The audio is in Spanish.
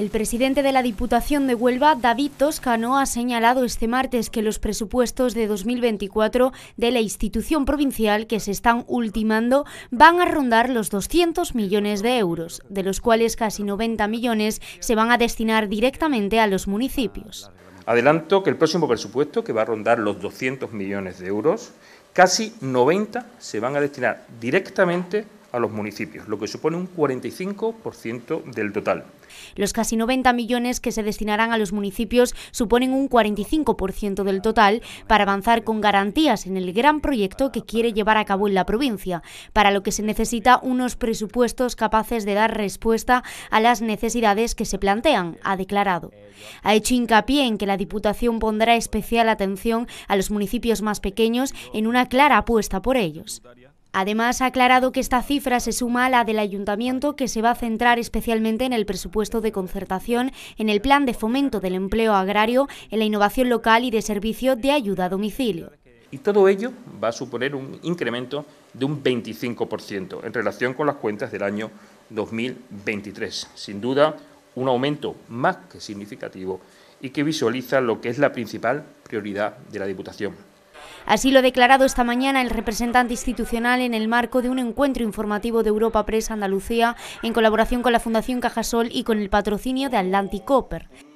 El presidente de la Diputación de Huelva, David Toscano, ha señalado este martes que los presupuestos de 2024 de la institución provincial que se están ultimando van a rondar los 200 millones de euros, de los cuales casi 90 millones se van a destinar directamente a los municipios. Adelanto que el próximo presupuesto, que va a rondar los 200 millones de euros, casi 90 se van a destinar directamente a los municipios, lo que supone un 45% del total. Los casi 90 millones que se destinarán a los municipios suponen un 45% del total para avanzar con garantías en el gran proyecto que quiere llevar a cabo en la provincia, para lo que se necesita unos presupuestos capaces de dar respuesta a las necesidades que se plantean, ha declarado. Ha hecho hincapié en que la Diputación pondrá especial atención a los municipios más pequeños en una clara apuesta por ellos. Además, ha aclarado que esta cifra se suma a la del ayuntamiento, que se va a centrar especialmente en el presupuesto de concertación, en el plan de fomento del empleo agrario, en la innovación local y de servicio de ayuda a domicilio. Y todo ello va a suponer un incremento de un 25% en relación con las cuentas del año 2023. Sin duda, un aumento más que significativo y que visualiza lo que es la principal prioridad de la Diputación, Así lo ha declarado esta mañana el representante institucional en el marco de un encuentro informativo de Europa Press Andalucía en colaboración con la Fundación Cajasol y con el patrocinio de Atlantic Copper.